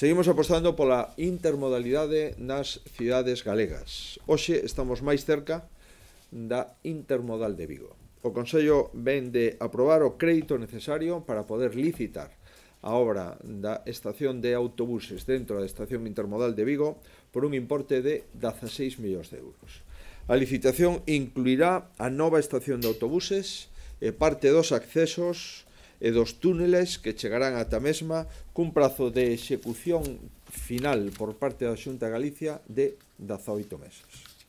Seguimos apostando pola intermodalidade nas cidades galegas. Hoxe estamos máis cerca da intermodal de Vigo. O Consello ven de aprobar o crédito necesario para poder licitar a obra da estación de autobuses dentro da estación intermodal de Vigo por un importe de 16 millóns de euros. A licitación incluirá a nova estación de autobuses e parte dos accesos e dos túneles que chegarán ata mesma cun prazo de execución final por parte da Xunta de Galicia de 18 meses.